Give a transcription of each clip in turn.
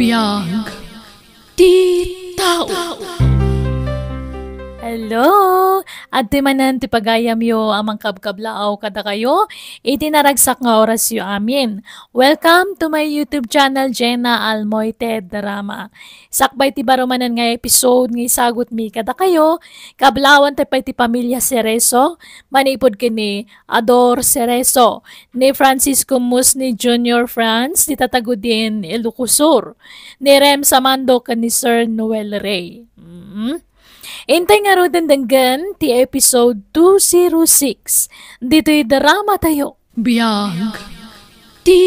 Biang. Tita. Hello! at timanan ti pagayam yo amang kabkablaaw kada kayo, iti naragsak nga oras yo amin. Welcome to my YouTube channel, Jenna Almoite Drama. Sakbay ti barumanan nga episode nga isagot mi kada kayo, kablawan ti pay ti pamilya Cereso, manipod kini Ador Cereso, ni Francisco Musni Jr. France, ti tatagudin Ilocosur, ni Rem Samando kan ni Sir Noel Ray. Mm-hmm. Intay nga rin danggan ti episode 206. Dito'y drama tayo. Biyang. Ti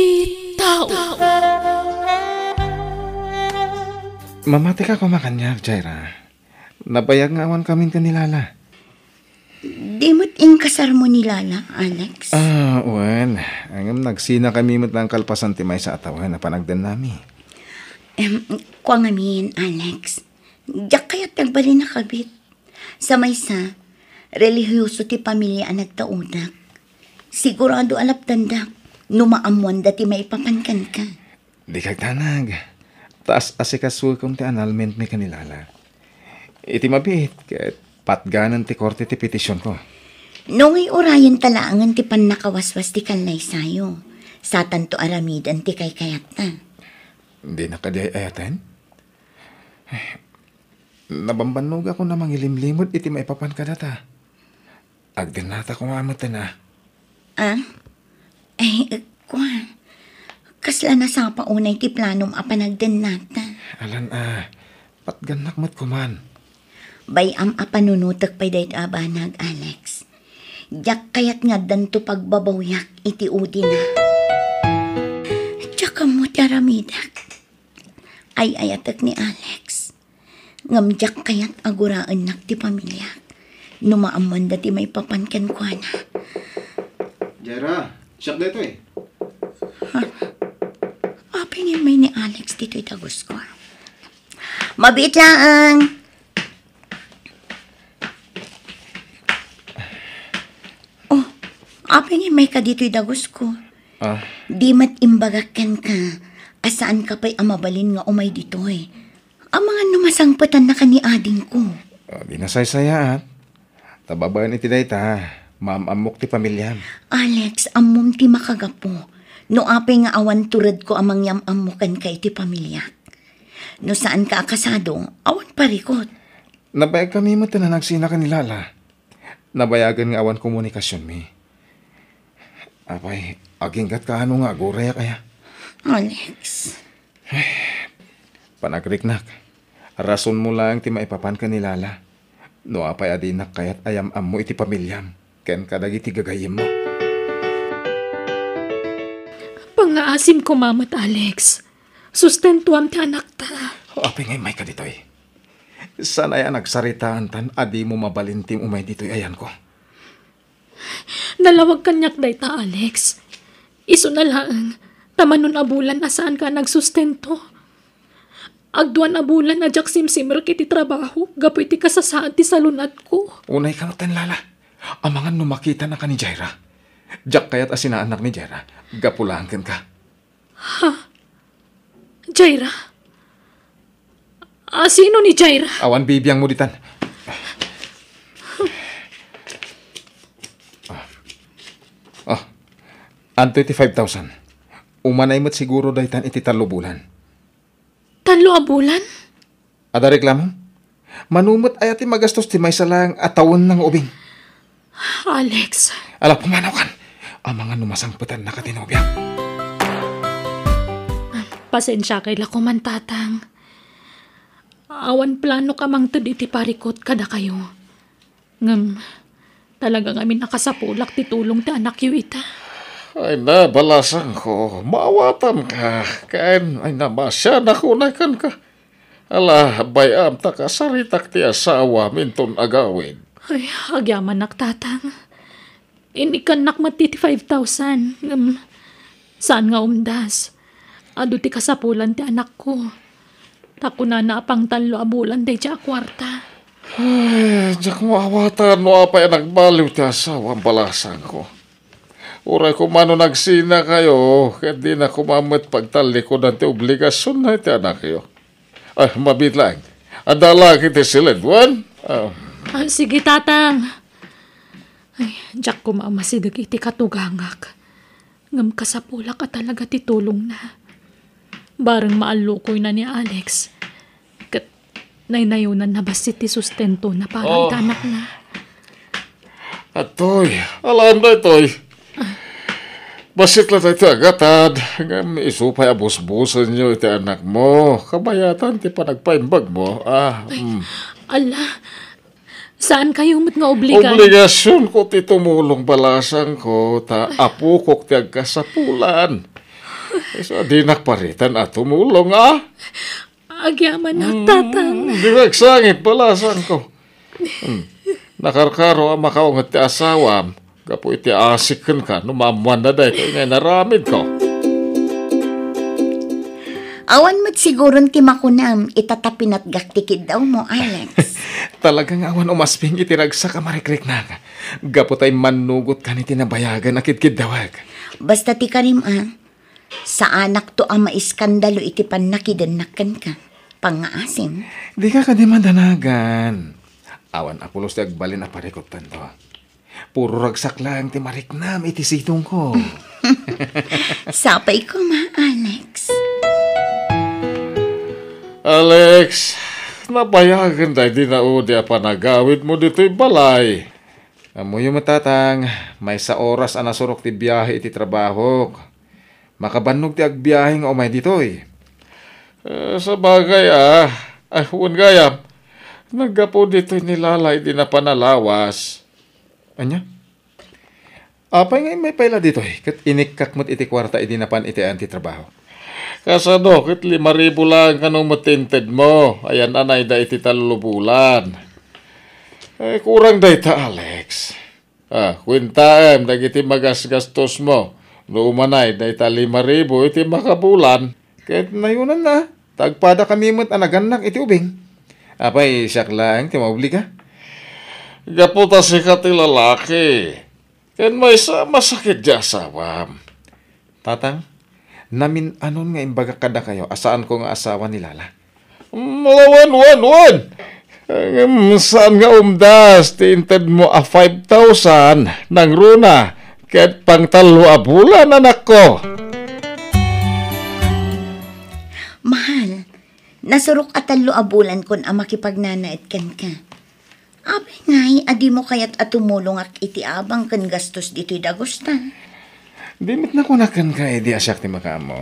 tao. Mamati ka kumakanyak, Jaira. Nabayag nga awan kami kanilala. Di mo't inkasarmo ni Lala, Alex? Ah, uh, well, angam nagsina kami mo't lang kalpasan timay sa atawan na panagdan nami. Um, kwa ngamin, Alex. Diyak kaya't nagbali na kabit. Sa maysa, relihiyoso ti pamilya ang nagtaunak. Sigurado alap tanda, numaamuan dati maipapankan ka. Di kagtanag. Taas asikasul kong ti annulment mi kanilala. Iti mabit, kahit patganan ti korte ti petisyon ko. Nung orayan talaangan ti pan nakawaswas ti kanlay sayo. Sa tanto aramidan ti kay kayat na. Hindi na kaday ayatan? Nabambanog ako na mangilimlimod iti maipapan ka data. Agganata ko mamata na. Ah? Eh, kwan. Kasla na sa paunay ti planom apanagdan nata. Alan ah, patganak mat kuman. Bay am apanunutag pay dayt abanag, Alex. Yak kayat nga danto pagbabawyak iti udi na. Tsaka mo ti Ay ayatak ni Alex Ngamjak kayat aguraan nak ti pamilya. Numaaman dati may papankan ko na. Jera, siyak dito eh. Ha? Apingin may ni Alex dito itagos ko. Mabit lang! Oh, apingin may ka dito itagos ko. Ah? Di matimbagakan ka. Asaan ka pa'y amabalin nga umay dito eh ang mga numasangpatan na kani ading ko. Uh, ah. di Tababayan iti dayta, ah. ma'am amok ti pamilyam. Alex, amom ti makagapo. No apay nga awan turad ko amang yam amukan kay ti pamilya. No saan ka akasado, awan parikot. Nabayag kami mo tananagsina kanilala. Nabayagan nga awan komunikasyon mi. Apay, aginggat ka ano nga, goraya kaya. Alex. Panagriknak. panagrik Rason mo lang ti maipapan ka nilala. No apay adinak kayat ayam amo iti pamilyam. Ken kadag iti gagayim mo. Pangaasim ko mamat Alex. Sustentuam ti anak ta. O, Apay ngay may ka ditoy. Sana ay nagsaritaan tan adi mo mabalintim umay ditoy ayan ko. Nalawag kanyak day ta Alex. Iso na lang. Tamanon abulan saan ka nagsustento. Agduan abulan na jak simsimra kiti trabaho, gapoy ti kasasaan ti salunat ko. Unay ka ten, Lala. Amangan no makita na ka ni Jaira. Jak kayat asinaanak ni Jaira, gapulaan ken ka. Ha? Jaira? Ah, sino ni Jaira? Awan bibiyang mo ditan. ah. ah. Anto iti 5,000. Umanay mo't siguro daytan iti talo bulan kanlo abulan? Ada reklamo? Manumot ay ati magastos ti may salang atawon ng ubing. Alex. Ala, pumanaw kan. Ang mga numasangputan na katinobya. Pasensya kay la tatang. Awan plano ka mang tuditi parikot kada kayo. Ngem. talaga ngamin nakasapulak titulong ti anak yu ita. Ay na, balasan ko. Mawatan ka. Kain ay na masya na kunakan ka. Ala, bayam ta ka saritak ti asawa minton agawin. Ay, agyaman naktatang. Inikan nak matiti 5,000. Um, saan nga umdas? Ado ti kasapulan ti anak ko. Tako na naapang talo abulan day siya kwarta. Ay, diyak mo awatan no apay nagbaliw ti asawa balasan ko. Uray kumano nagsina kayo, hindi na kumamit pagtalikod ang obligasyon na iti anak kayo. Ay, ah, mabit lang. Adala kiti silid, Juan. Oh. Ah. Ay, ah, sige, tatang. Ay, Jack ko maamasid iti katugangak. Ngam kasapula ka talaga titulong na. Barang maalukoy na ni Alex. Kat naynayunan na ba si ti sustento na parang oh. anak na. Atoy, alam na itoy. Basit na ito agatad. Ngam isupay abusbusan niyo iti anak mo. Kabayatan ti panagpaimbag mo. Ah, mm. Ala, saan kayo mat nga obligan? Obligasyon ko ti tumulong balasang ko ta apo ko ti agkasapulan. Isa so, di nakparitan at tumulong ah. Agyaman na hmm, tatang. Mm, di ba eksangit ko. Mm. Nakarkaro ang makaungat ti asawam Kapo iti asikin ka, numamuan na dahi kayo nga naramid ko. Awan mo't siguron ti makunam, itatapin at gaktikid daw mo, Alex. Talagang awan o masping itiragsak amarikrik na ka. Gapot ay manugot ka ni tinabayagan akidkid dawag. Basta ti karim ah, sa anak to ang maiskandalo iti panakidanakan ka. Pangaasin. Di ka ka Awan apulos ti agbalin aparikot tanto. Puro ragsak lang, ti Mariknam, iti sitong ko. Sapay ko ma, Alex. Alex, napayagan tayo di na udi panagawit mo dito'y balay. Amuyo matatang, may sa oras anasurok ti biyahe iti trabaho. Makabannog ti agbiyahing o may ditoy. Uh, sa bagay ah, ahon gayam, naggapo dito'y nilalay di na panalawas. Anya? Apa ah, nga may payla dito eh. Kat inikak mo't iti kwarta iti napan iti anti trabaho. Kasano, kit lima ribo lang kanong matinted mo. Ayan anay da iti talo bulan. Eh, kurang da ita, Alex. Ah, kwinta dagiti magasgastos mo. Lumanay da ita lima ribo iti makabulan. Kahit nayunan na, tagpada kami mo't anaganak iti ubing. Apay, siyak lang, timabli ka. Gaputa si kati lalaki. Ken may sa masakit ja asawam. Tatang, namin anon nga imbaga kada kayo, asaan ko nga asawa ni Lala? Malawan, wan, wan! Saan nga umdas, tiinted mo a 5,000 ng runa, kahit pang talo a bulan, anak ko. Mahal, nasurok at talo a bulan kon ang makipagnanait kan ka. Abi ngay, adi mo kayat atumulong ak iti abang kan gastos dito'y dagusta. Bimit na ko na ka edi asyak ti makamo.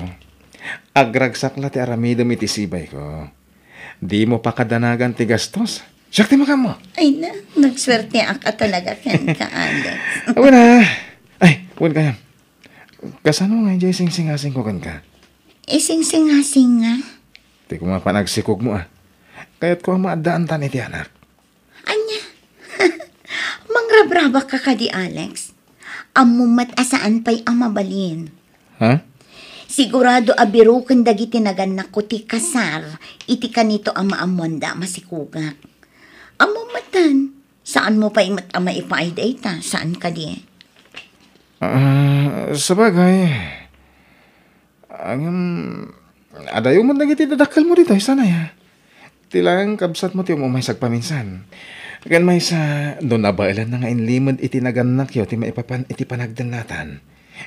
Agragsak la ti aramidam iti sibay ko. Di mo kadanagan ti gastos. Siyak ti makamo. Ay na, nagswerte ak ato nagakan ka, Alex. Awa na. Ay, wan kayam. Kasano nga jay sing-singasing ko kan ka? Eh, sing-singasing nga. Ti kumapanagsikob mo ah. Kaya't ko ang maadaan tan iti anak Anya, mangrabraba ka ka di Alex. Amumat asaan pa'y amabalin. Ha? Huh? Sigurado abiro kang dagiti naganak ko ti kasar, iti kanito ama amonda masikugak. Amumatan, saan mo pa'y imat ama ipaidayta, saan ka di? Uh, ah, sabagay, ang um, adayo man dagiti dadakal mo dito, sana ya tilang kabsat mo ti umaysag paminsan. Gan may sa doon abailan na nga inlimod itinagan naganak yo ti maipapan iti panagdanlatan.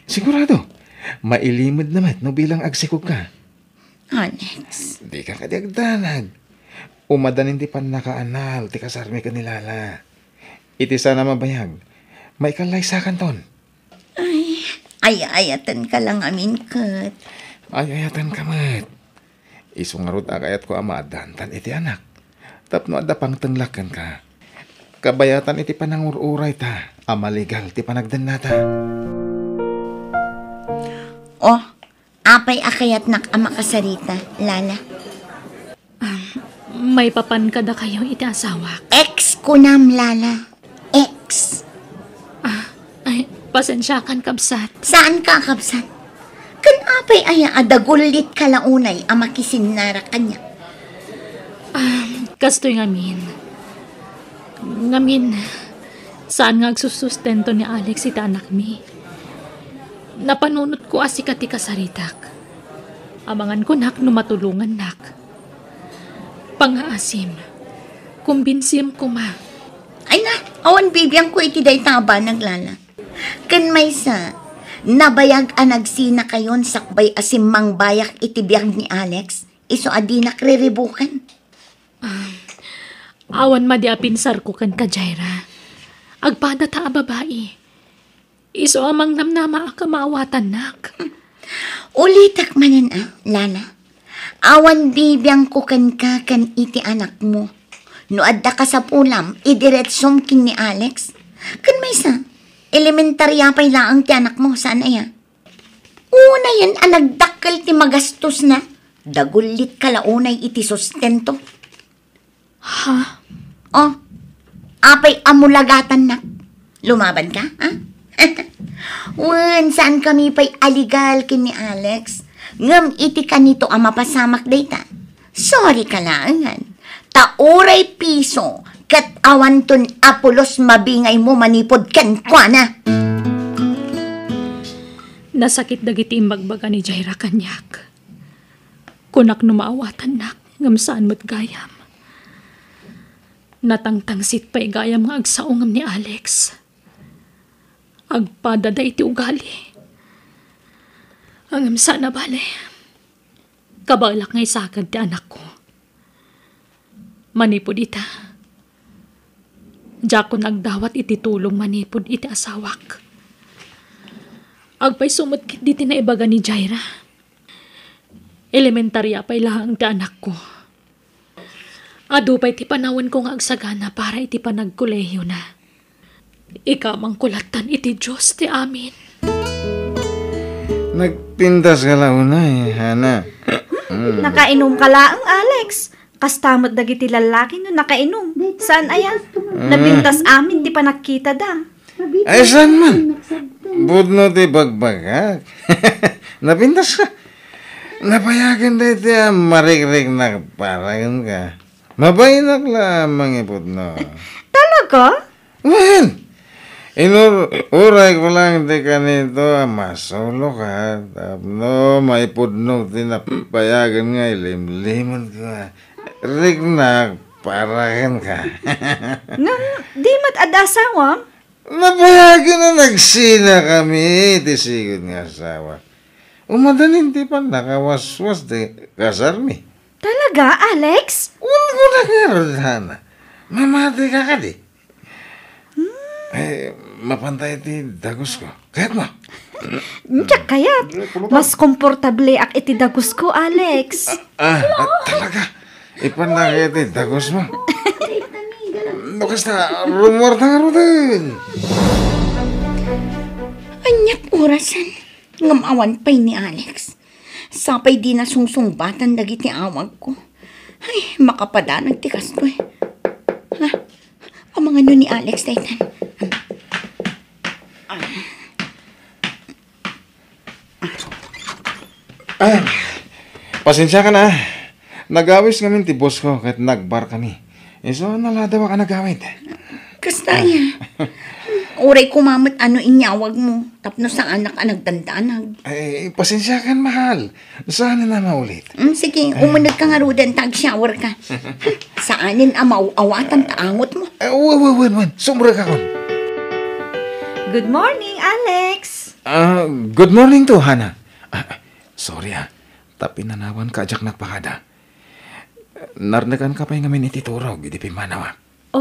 Sigurado, mailimod naman no bilang agsikog ka. Onyx. Di ka kadiagdanag. Umadan ti pan nakaanal ti kasarmi ka nilala. Iti sana mabayag. May kalaysakan ton. Ay, ayayatan ka lang amin kat. Ayayatan ka mat. Isungarot agayat ko ama adantan iti anak. Tapno adapang tanglakan ka. Kabayatan iti panangururay ta. Amaligal ti panagdan ta. Oh, apay akayat nak ama kasarita, Lala. Ah, may papan ka da kayo iti asawa. Ex ko nam, Lala. Ex. Ah, ay, pasensyakan kabsat. Saan ka kabsat? apay aya adagulit kalaunay ang makisinara kanya. Um, kastoy ngamin. Ngamin, saan nga agsusustento ni Alex ita anak mi? Napanunot ko asikati kasaritak. Amangan ko nak no nak. Pangaasim, kumbinsim ko ma. Ay na, awan bibiyang ko iti day taba naglala. Kan may sa, Nabayag anagsina kayon sakbay asim mangbayak itibiyag ni Alex. Iso adinak riribukan. Um, ah, awan ma di ko kan ka, Jaira. Agpada ta babae. Iso amang namnama ka maawatan nak. Ulitak manin ah, Lala. Awan bibiyang kan ka kan iti anak mo. no, Noadda ka sa pulam, idiretsong kin ni Alex. Kan may sa, elementarya pa ang ti anak mo, saan ay Una yan, anagdakkel ah, ti magastos na. Dagulit kalaunay iti sustento. Ha? Oh, apay amulagatan na. Lumaban ka, ha? Wen, saan kami pa'y aligal kin ni Alex? Ngam iti kanito ang mapasamak data. Sorry ka laangan. Tauray piso kat awan ton apulos mabingay mo manipod ken kuana. Nasakit dagiti imbagbaga ni Jaira kanyak. Kunak numaawatan nak, ngamsaan mo't gayam. Natangtangsit pa'y gayam nga agsaungam ni Alex. Agpadada iti ugali. Ang amsa na bale. Kabalak ngay isakad ti anak ko. Manipod ita. Diyako agdawat iti tulong manipod iti asawak. Agpay sumutkit di tinaibaga ni Jaira. Elementarya pa'y lahang ti anak ko. Ado pa'y ti panawan ko nga agsagana para iti panagkolehiyo na. Ikaw mang kulatan iti Diyos ti amin. Nagpindas ka launa eh, Hana. Mm. Nakainom ka laang, Alex. Kastamot dagiti lalaki no nakainom. Saan ayan? Nabintas mm. amin, di pa nakita da. Ay, saan man? Budno ti bagbagak. Nabintas ka. Napayagan da iti ah, marikrik na parang ka. Mabayinak lamang ipod eh, no. Talaga? Well, Inur, uray ko lang di ka nito, ah, masolo ka. Tapno, maipudnog, tinapayagan nga, ilimliman eh, ko. Rigna, parahin ka. no, di mat adasawa? Napayagi na nagsina kami, tisigod nga asawa. Umadalin di pa nakawaswas de kasarmi. Talaga, Alex? Un ko na karadana. Mamati ka ka di. Hmm. Eh, mapantay ti dagos ko. Hmm, kaya't mo. Tiyak kaya't. Mas komportable ak iti dagos ko, Alex. Ah, ah, ah talaga. Ipanagayat ita ko sma. Nakas na, rumor na nga rin. Anyap orasan. Ngamawan pa ni Alex. Sapay di na sungsungbatan dagiti awag ko. Ay, makapada nagtikas ko eh. Ha? Ang mga nun ni Alex, Titan. Ah. Ah. Pasensya ka na. Nagawis kami ti boss ko kahit nagbar kami. E so, naladawa ka nagawit. Kastanya. Uray ko kumamat ano inyawag mo. Tapno sa anak ang ah, nagdandanag. Eh, pasensya kan mahal. Saan na maulit? Mm, sige, umunod ka nga rudan, tag shower ka. Saanin ang ah, mauawatan taangot mo? Uh, eh, wan, wan, wan, wan. Sumra ka kon. Good morning, Alex. Ah, good morning to, Hannah. Ah, ah sorry ah. Tapi nanawan ka ajak nagpakada narnagan ka pa yung amin ititurog, idipin pimanawa. Ah.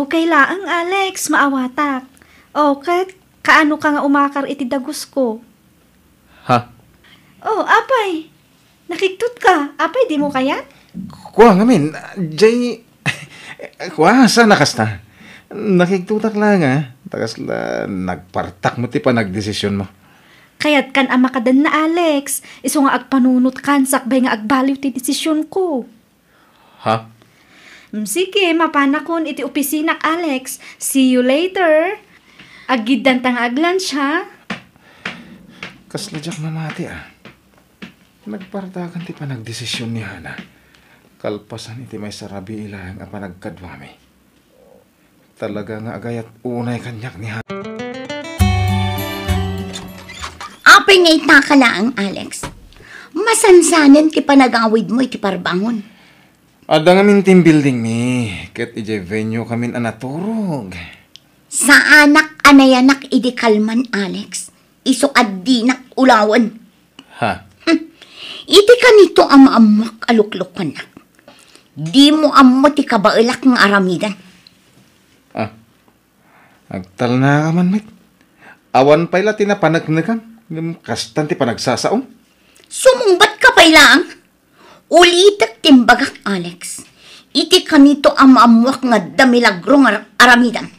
Okay laang, Alex, maawatak. Okay, oh, kaano ka nga umakar iti dagos ko. Ha? Oh, apay. Nakiktot ka. Apay, di mo kaya? Kuha nga min. Jay... Kuha, saan nakasta? Nakiktutak lang ah. Takas la, nagpartak mo ti panagdesisyon mo. Kayat kan ang makadan na Alex. Iso nga agpanunot kan sakbay nga agbaliw ti desisyon ko. Ha? Sige, mapanakon iti opisina Alex. See you later. Agidan tang aglan siya. Kaslajak na mati ah. Nagpardagan ti panagdesisyon ni Hana. Kalpasan iti may sarabi ilayang a panagkadwami. Talaga nga agayat unay kanyak ni Hana. Apernate na ka lang, Alex. Masansanan ti panagawid mo iti parbangon Ada amin min team building ni. Ket ije venue kami anaturog. Sa anak anayanak idi e kalman, Alex. Iso addi nak ulawan. Ha? Hmm. Iti e kanito ang maamak aluklokan nak. Di mo ammo ti kabailak ng aramidan. Ah. Agtal na kaman, Mike. Awan pa'y la tinapanagnagam. Kastan ti panagsasaong. Sumungbat ka pa'y lang. Ulitak timbagak Alex. Iti kanito ang maamuak nga damilagro nga aramidan.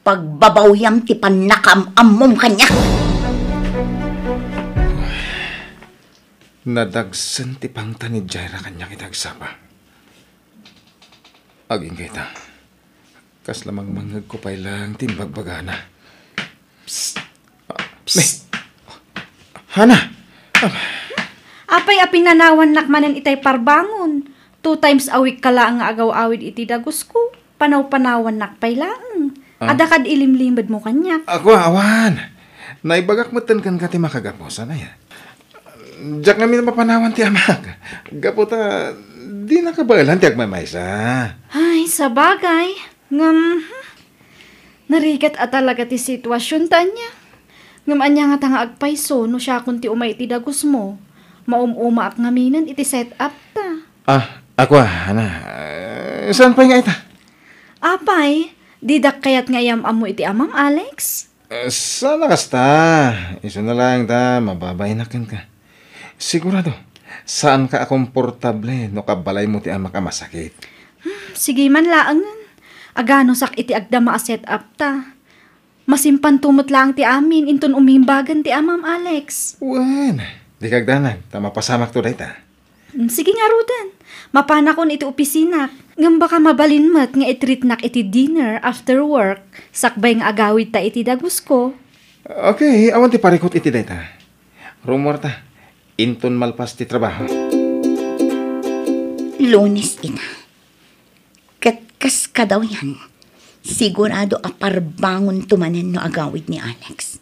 Pagbabawyam ti panakam amom kanya. Nadagsan ti pangta ni Jaira kanya kitagsapa. Aging kita. Kas lamang mangag ko pa'y lang timbagbagana. Psst! Psst! Ah, Hana! Ah, Apay apinanawan nakmanan itay parbangon. Two times a week kala ang agaw-awid iti dagos ko. Panaw-panawan nakpailaan. Ah? Adakad ilimlimad mo kanya. Ako awan. Naibagak matan kan ka ti makagaposan na yan. Diyak namin mapanawan ti amak. Gaputa, di nakabalan ti agmamaysa. Ay, sabagay. Ngam, narigat at talaga ti sitwasyon tanya. Ngam anya nga tanga agpaiso no siya kunti umay ti dagos mo Maumumaak nga ngaminan iti set up ta. Ah, ako ah, ana. Uh, saan pa nga ita? Apay, didak kayat nga yam amo iti amang Alex? Uh, sana kasta. Isa na lang ta, mababaynakan ka. Sigurado, saan ka akomportable no kabalay mo ti amak masakit? Hmm, sige man laang nun. Agano sak iti agdama a set up ta. Masimpan tumot lang ti amin, inton umimbagan ti amam, Alex. Wen, Di kagdanan, tama pasamak to dayta. Mm, sige nga, Rudan. Mapanakon iti opisina. Nga baka mabalin mat nga nak iti dinner after work. Sakbay nga agawid ta iti dagus ko. Okay, awan ti parikot iti dayta. Rumor ta. Inton malpas ti trabaho. Lunes ina. Katkas ka daw yan. Sigurado aparbangon tumanen no agawid ni Alex.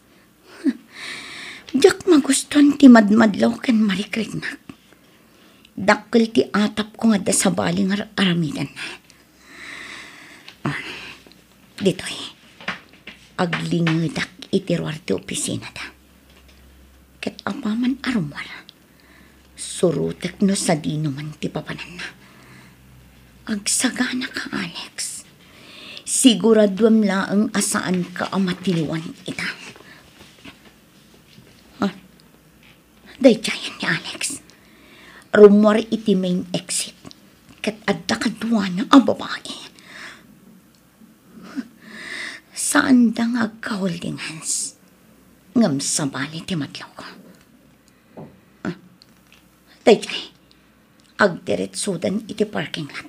Diyak magustuhan ti madmadlaw ken marikriknak. Dakkel ti atap ko nga da sa baling ar aramidan. Ah, dito eh. Aglingadak itirwar ti opisina da. Ket apaman arumwar. Surutek no sa dino man ti papanan na. Agsagana ka, Alex. Siguradwam laang asaan ka amatiliwan ita. daytayan ni Alex. Rumor iti main exit kat adda kadwana ang babae. Saan da nga ka-holding hands? Ngam sa bali ti matlaw ko. Uh, ah. daytay, eh. agdiretsudan iti parking lot.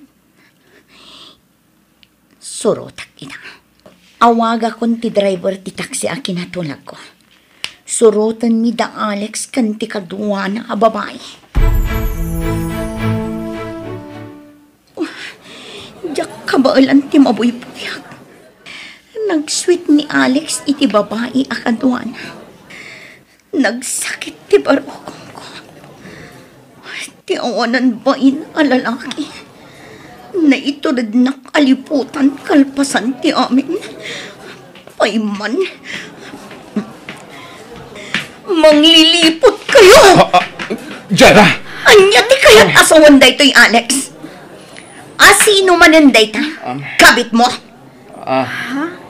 Surotak ina. Awaga kon ti driver ti taxi akin natulag ko. Surutan mi da Alex kanti kaduwa na ababay. Diyak kabaalan ti maboy puyag. Nagsweet ni Alex iti babae akaduan. Nagsakit ti barokong ko. Ti awanan ba in alalaki? Na iturid na kaliputan kalpasan ti amin. Payman, Manglilipot kayo! Ah, ah, Jara! Anya ti kaya't ah. asawan da ito'y Alex. Asino mananday ta? Ah. Kabit mo? Ah.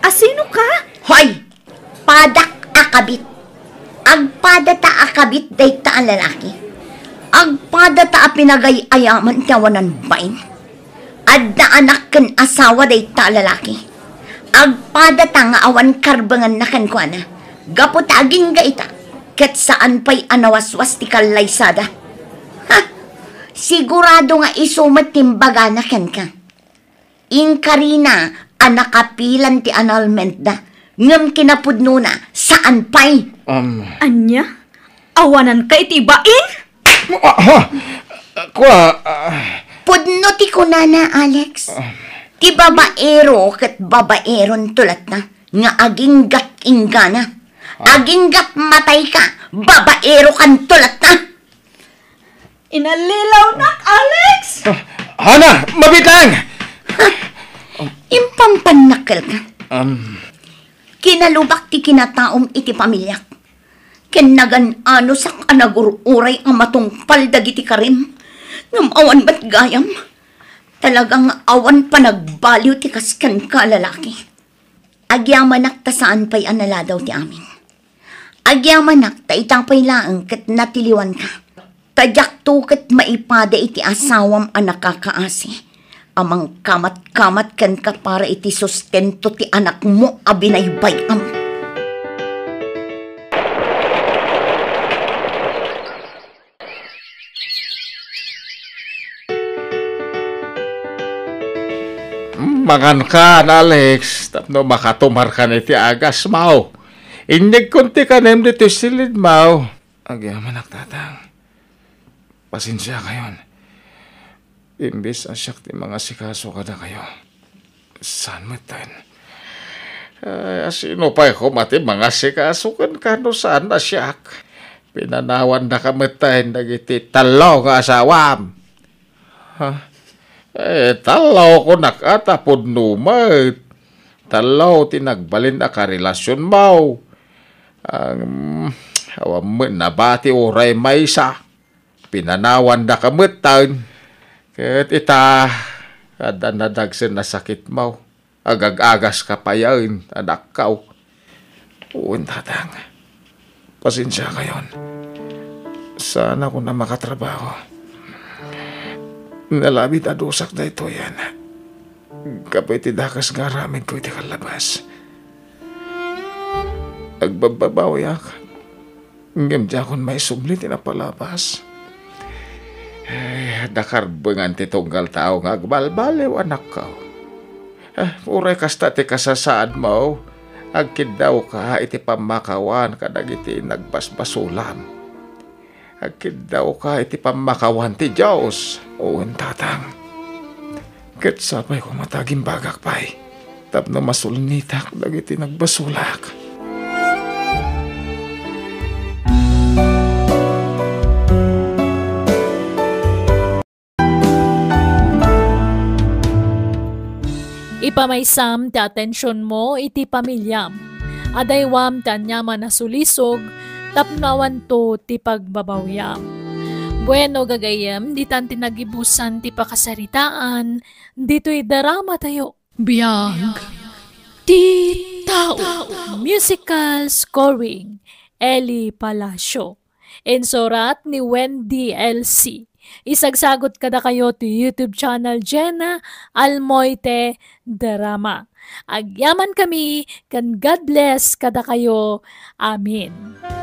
Asino ka? Hoy! Padak akabit. Agpada ta akabit day ta ang lalaki. Agpada ta pinagay ayaman tiyawanan bain. Adda anak ken asawa day ta lalaki. Agpada ta nga awan karbangan na kan kuana. Gaputagin ga Ket saan pa'y anawaswastikal laysada? Ha! Sigurado nga isumat timbaga na ken ka. Inkarina, anakapilan ti analment da. Ngam kinapudno na, saan pa'y? Um... Anya? Awanan ka iti bain? Ah, ha! Kwa... Uh... Pudno ti kunana, Alex. Ti babaero ket babaeron tulat na. Nga aging gat ingana Aginggap matay ka! Babaero kang tulat na! Inalilaw na, Alex! Ah, Hana! Mabitang! Impampanakil ka. Um... Kinalubak ti kinataom iti pamilyak. Ken nagan ano sa kanagururay ang matungpal dagiti karim. Ngam awan ba't gayam? Talagang awan pa nagbaliw ti kaskan ka lalaki. Agyaman saan pa'y analadaw ti amin. Agyaman ta itapay laang kat natiliwan ka. Tadyak to kat maipada iti asawam anak nakakaasi. Amang kamat-kamat kan ka para iti sustento ti anak mo abinaybay am. Mangan ka, Alex. Tapno makatumar ka na iti agas mao Inyag konti ka nem dito silid mao. Agyaman tatang. Pasensya kayon. Imbis ang siyak ti mga sikaso ka na kayo. Saan mo tayo? Ay, asino pa ko mati mga sikaso kan kano saan na siyak? Pinanawan na kamatayin nagiti talaw ka asawam. Ha? Eh, talaw ko nakatapod numay. Talaw tinagbalin na karelasyon mao ang um, awaman nabati oray maysa pinanawan da kamutan ket ita kada nadagsen na sakit mo agag-agas ka pa yan anak kaw uun pasensya kayon sana ko na makatrabaho nalabit adusak na ito yan kapit idakas nga ramin ko iti kalabas agbababaw yaka. Ngam jakon may subli tinapalabas. Eh, dakarbengan titunggal tao nga agbalbaliw anak ka. Eh, uray kasta ti kasasaan mo. Agkid daw ka iti pamakawan kadag iti nagbasbasulam. Agkid daw ka iti pamakawan ti Diyos. Uwan tatang. Kat sapay ko bagak pa'y. Tapno masulnitak dagiti nagbasulak. Ipamaysam ti atensyon mo iti pamilyam. Adaywam tanyaman na sulisog, tapnawan to ti pagbabawyam. Bueno gagayam, di tan tinagibusan ti pakasaritaan, dito'y darama tayo. Biyang, ti tao, musical scoring, Eli Palacio. Ensorat ni Wendy L.C. Isagsagot kada kayo to YouTube channel Jenna Almoite Drama. Agyaman kami, kan God bless kada kayo. Amen.